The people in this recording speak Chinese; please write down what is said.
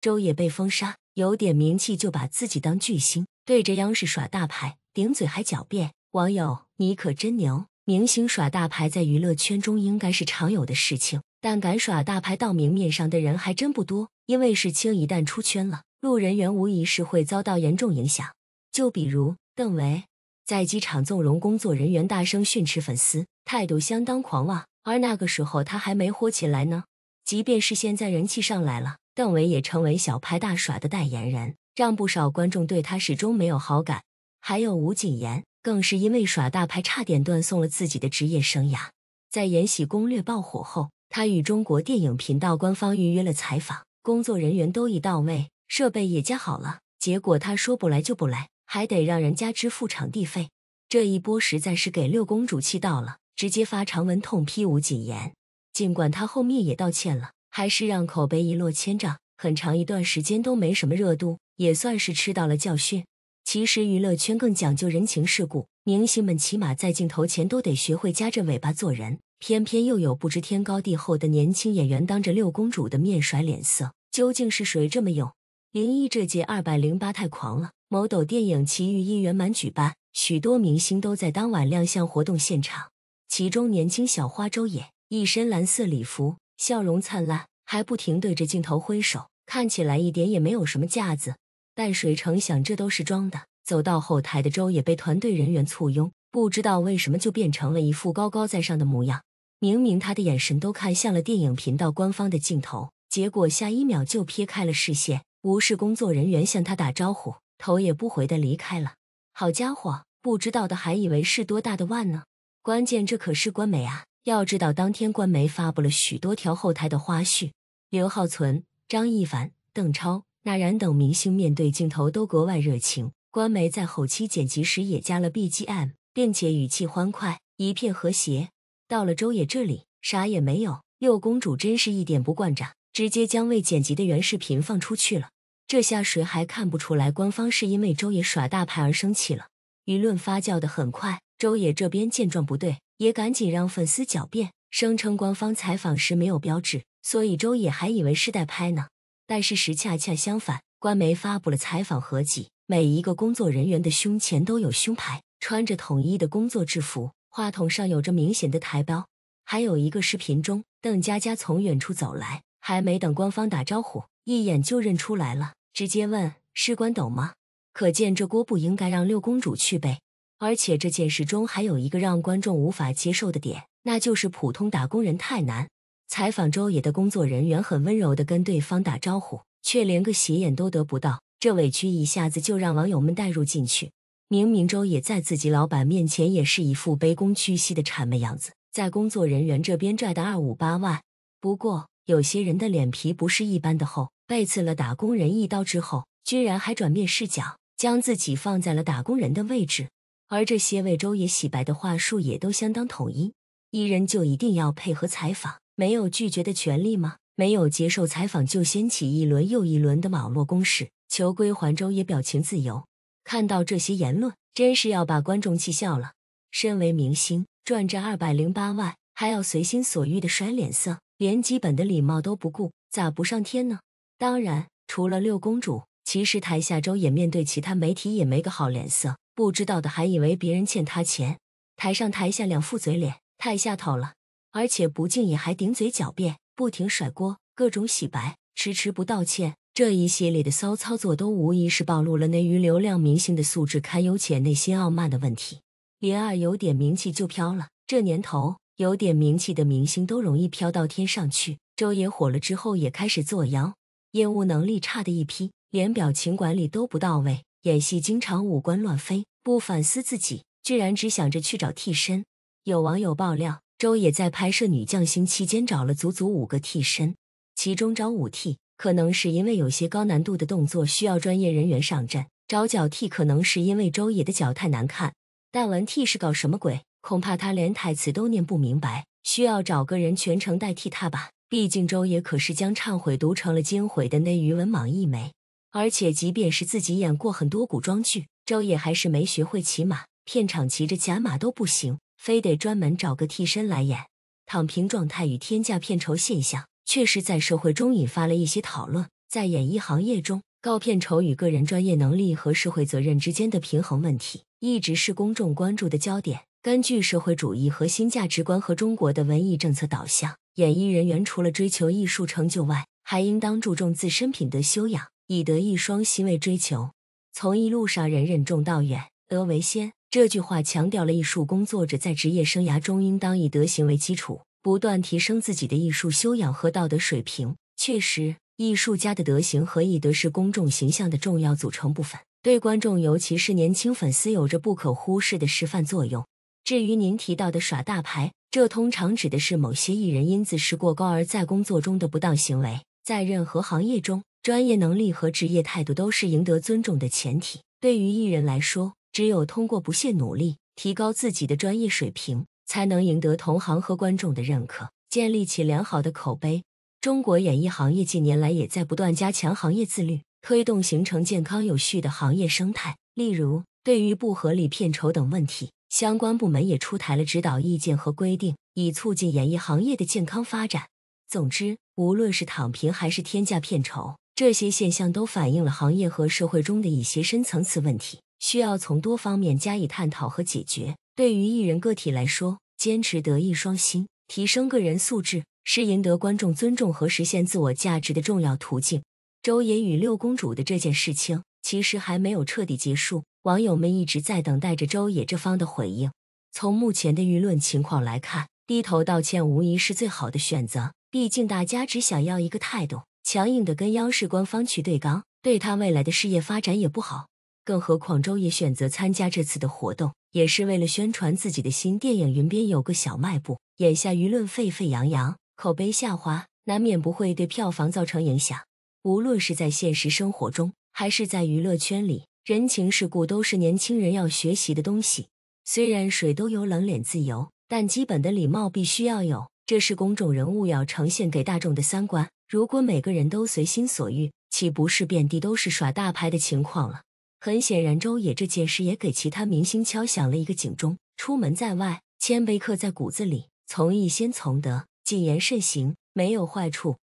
周也被封杀，有点名气就把自己当巨星，对着央视耍大牌，顶嘴还狡辩。网友，你可真牛！明星耍大牌在娱乐圈中应该是常有的事情，但敢耍大牌到明面上的人还真不多。因为事情一旦出圈了，路人缘无疑是会遭到严重影响。就比如邓为，在机场纵容工作人员大声训斥粉丝，态度相当狂妄。而那个时候他还没火起来呢，即便是现在人气上来了。邓为也成为小拍大耍的代言人，让不少观众对他始终没有好感。还有吴谨言，更是因为耍大牌差点断送了自己的职业生涯。在《延禧攻略》爆火后，他与中国电影频道官方预约了采访，工作人员都已到位，设备也加好了，结果他说不来就不来，还得让人家支付场地费。这一波实在是给六公主气到了，直接发长文痛批吴谨言。尽管他后面也道歉了。还是让口碑一落千丈，很长一段时间都没什么热度，也算是吃到了教训。其实娱乐圈更讲究人情世故，明星们起码在镜头前都得学会夹着尾巴做人。偏偏又有不知天高地厚的年轻演员当着六公主的面甩脸色，究竟是谁这么勇？林毅这届二百零八太狂了！某抖电影奇遇一圆满举办，许多明星都在当晚亮相活动现场。其中年轻小花周也一身蓝色礼服。笑容灿烂，还不停对着镜头挥手，看起来一点也没有什么架子。但谁成想，这都是装的。走到后台的周也被团队人员簇拥，不知道为什么就变成了一副高高在上的模样。明明他的眼神都看向了电影频道官方的镜头，结果下一秒就撇开了视线，无视工作人员向他打招呼，头也不回的离开了。好家伙，不知道的还以为是多大的腕呢。关键这可是官媒啊。要知道，当天官媒发布了许多条后台的花絮，刘浩存、张一凡、邓超、那然等明星面对镜头都格外热情。官媒在后期剪辑时也加了 BGM，并且语气欢快，一片和谐。到了周也这里，啥也没有。六公主真是一点不惯着，直接将未剪辑的原视频放出去了。这下谁还看不出来官方是因为周也耍大牌而生气了？舆论发酵的很快，周也这边见状不对。也赶紧让粉丝狡辩，声称官方采访时没有标志，所以周也还以为是在拍呢。但事实恰恰相反，官媒发布了采访合集，每一个工作人员的胸前都有胸牌，穿着统一的工作制服，话筒上有着明显的台标。还有一个视频中，邓佳佳从远处走来，还没等官方打招呼，一眼就认出来了，直接问：“是官斗吗？”可见这锅不应该让六公主去背。而且这件事中还有一个让观众无法接受的点，那就是普通打工人太难。采访周野的工作人员很温柔地跟对方打招呼，却连个斜眼都得不到，这委屈一下子就让网友们带入进去。明明周野在自己老板面前也是一副卑躬屈膝的谄媚样子，在工作人员这边拽的二五八万。不过有些人的脸皮不是一般的厚，被刺了打工人一刀之后，居然还转变视角，将自己放在了打工人的位置。而这些为周也洗白的话术也都相当统一，艺人就一定要配合采访，没有拒绝的权利吗？没有接受采访就掀起一轮又一轮的网络攻势，求归还周也表情自由。看到这些言论，真是要把观众气笑了。身为明星，赚着二百零八万，还要随心所欲的甩脸色，连基本的礼貌都不顾，咋不上天呢？当然，除了六公主，其实台下周也面对其他媒体也没个好脸色。不知道的还以为别人欠他钱，台上台下两副嘴脸，太下头了。而且不敬也还顶嘴狡辩，不停甩锅，各种洗白，迟迟不道歉，这一系列的骚操作都无疑是暴露了那娱流量明星的素质堪忧且内心傲慢的问题。林二有点名气就飘了，这年头有点名气的明星都容易飘到天上去。周也火了之后也开始作妖，业务能力差的一批，连表情管理都不到位。演戏经常五官乱飞，不反思自己，居然只想着去找替身。有网友爆料，周也在拍摄《女将星》期间找了足足五个替身，其中找武替可能是因为有些高难度的动作需要专业人员上阵，找脚替可能是因为周也的脚太难看，但文替是搞什么鬼？恐怕他连台词都念不明白，需要找个人全程代替他吧？毕竟周也可是将忏悔读成了惊悔的那娱文盲一枚。而且，即便是自己演过很多古装剧，周也还是没学会骑马，片场骑着假马都不行，非得专门找个替身来演。躺平状态与天价片酬现象，确实在社会中引发了一些讨论。在演艺行业中，高片酬与个人专业能力和社会责任之间的平衡问题，一直是公众关注的焦点。根据社会主义核心价值观和中国的文艺政策导向，演艺人员除了追求艺术成就外，还应当注重自身品德修养。以德艺双馨为追求，从一路上人任重道远，德为先。这句话强调了艺术工作者在职业生涯中应当以德行为基础，不断提升自己的艺术修养和道德水平。确实，艺术家的德行和艺德是公众形象的重要组成部分，对观众，尤其是年轻粉丝，有着不可忽视的示范作用。至于您提到的耍大牌，这通常指的是某些艺人因自视过高而在工作中的不当行为。在任何行业中，专业能力和职业态度都是赢得尊重的前提。对于艺人来说，只有通过不懈努力，提高自己的专业水平，才能赢得同行和观众的认可，建立起良好的口碑。中国演艺行业近年来也在不断加强行业自律，推动形成健康有序的行业生态。例如，对于不合理片酬等问题，相关部门也出台了指导意见和规定，以促进演艺行业的健康发展。总之，无论是躺平还是天价片酬，这些现象都反映了行业和社会中的一些深层次问题，需要从多方面加以探讨和解决。对于艺人个体来说，坚持德艺双馨，提升个人素质，是赢得观众尊重和实现自我价值的重要途径。周也与六公主的这件事情其实还没有彻底结束，网友们一直在等待着周也这方的回应。从目前的舆论情况来看，低头道歉无疑是最好的选择，毕竟大家只想要一个态度。强硬的跟央视官方去对刚，对他未来的事业发展也不好。更何况周也选择参加这次的活动，也是为了宣传自己的新电影《云边有个小卖部》。眼下舆论沸沸扬扬，口碑下滑，难免不会对票房造成影响。无论是在现实生活中，还是在娱乐圈里，人情世故都是年轻人要学习的东西。虽然水都有冷脸自由，但基本的礼貌必须要有，这是公众人物要呈现给大众的三观。如果每个人都随心所欲，岂不是遍地都是耍大牌的情况了？很显然，周也这件事也给其他明星敲响了一个警钟：出门在外，谦卑刻在骨子里，从艺先从德，谨言慎行，没有坏处。